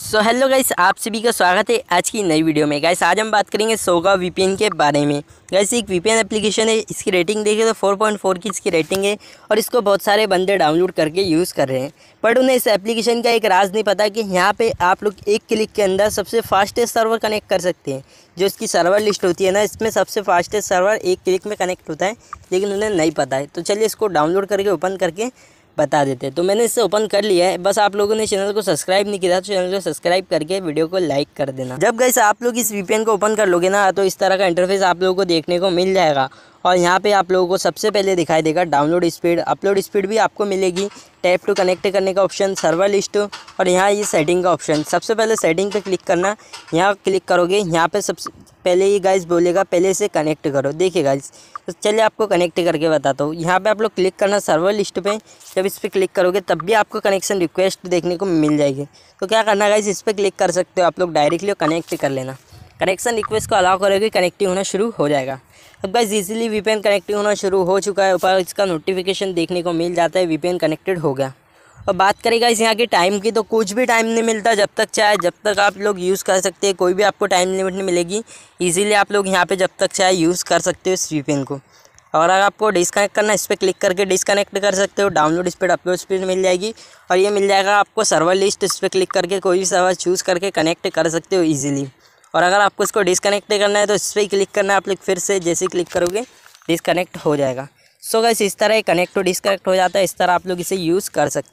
so hello guys आप सभी का स्वागत है आज की नई वीडियो में गाइस आज हम बात करेंगे सोगा वीपीएन के बारे में गाइस एक वीपीएन एप्लीकेशन है इसकी रेटिंग देखिए तो 4.4 की इसकी रेटिंग है और इसको बहुत सारे बंदे डाउनलोड करके यूज़ कर रहे हैं बट उन्हें इस एप्लीकेशन का एक राज नहीं पता कि यहाँ पर आप लोग एक क्लिक के अंदर सबसे फास्टेस्ट सर्वर कनेक्ट कर सकते हैं जो इसकी सर्वर लिस्ट होती है ना इसमें सबसे फास्टेस्ट सर्वर एक क्लिक में कनेक्ट होता है लेकिन उन्हें नहीं पता है तो चलिए इसको डाउनलोड करके ओपन करके बता देते तो मैंने इसे ओपन कर लिया है बस आप लोगों ने चैनल को सब्सक्राइब नहीं किया तो चैनल को सब्सक्राइब करके वीडियो को लाइक कर देना जब गए आप लोग इस वीपीएन को ओपन कर लोगे ना तो इस तरह का इंटरफेस आप लोगों को देखने को मिल जाएगा और यहाँ पे आप लोगों को सबसे पहले दिखाई देगा डाउनलोड स्पीड अपलोड स्पीड भी आपको मिलेगी टैप टू कनेक्ट करने का ऑप्शन सर्वर लिस्ट और यहाँ ये सेटिंग का ऑप्शन सबसे पहले सेटिंग पे क्लिक करना यहाँ क्लिक करोगे यहाँ पे सबसे पहले ये गाइस बोलेगा पहले इसे कनेक्ट करो देखिए गाइस तो चलिए आपको कनेक्ट करके बताता हूँ यहाँ पे आप लोग क्लिक करना सर्वर लिस्ट पे जब इस पर क्लिक करोगे तब भी आपको कनेक्शन रिक्वेस्ट देखने को मिल जाएगी तो क्या करना गाइस इस पर क्लिक कर सकते हो आप लोग डायरेक्टली कनेक्ट कर लेना कनेक्शन रिक्वेस्ट को अलाउ करोगे कनेक्टिंग होना शुरू हो जाएगा अब गाइस इजीली वीपीएन कनेक्टिंग होना शुरू हो चुका है ऊपर इसका नोटिफिकेशन देखने को मिल जाता है वीपीएन कनेक्टेड हो गया और बात करेगा इस यहाँ के टाइम की तो कुछ भी टाइम नहीं मिलता जब तक चाहे जब तक आप लोग यूज़ कर सकते हैं कोई भी आपको टाइम लिमिट नहीं मिलेगी इजीली आप लोग यहाँ पे जब तक चाहे यूज़ कर सकते हो स्वीपिंग को और अगर आपको डिसकनेक्ट करना इस पर क्लिक करके डिसकनेक्ट कर सकते हो डाउनलोड स्पीड अपलोड स्पीड मिल जाएगी और ये मिल जाएगा आपको सर्वर लिस्ट इस पर क्लिक करके कोई भी सर्वर चूज़ करके कनेक्ट कर सकते हो ईजिली और अगर आपको इसको डिसकनेक्ट करना है तो इस पर ही क्लिक करना है आप लोग फिर से जैसे क्लिक करोगे डिसकनेक्ट हो जाएगा सो so गैस इस तरह कनेक्ट टू डिसकनेक्ट हो जाता है इस तरह आप लोग इसे यूज़ कर सकते हैं